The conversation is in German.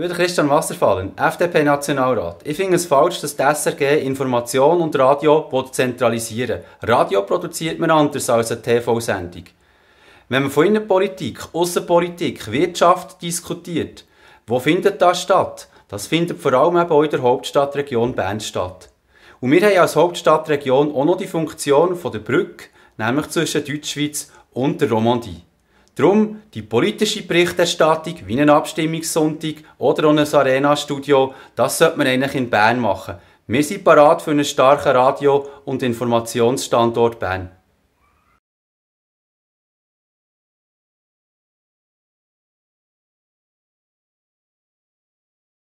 Ich Über Christian Wasserfallen, FDP-Nationalrat. Ich finde es falsch, dass die SRG Information und Radio zentralisieren will. Radio produziert man anders als eine TV-Sendung. Wenn man von Innenpolitik, Außenpolitik, Wirtschaft diskutiert, wo findet das statt? Das findet vor allem eben in der Hauptstadtregion Bern statt. Und wir haben als Hauptstadtregion auch noch die Funktion von der Brücke, nämlich zwischen Deutschschweiz und der Romandie. Darum die politische Berichterstattung, wie ein Abstimmungssonntag oder ein Arena-Studio, das sollte man eigentlich in Bern machen. Wir sind parat für einen starken Radio- und Informationsstandort Bern.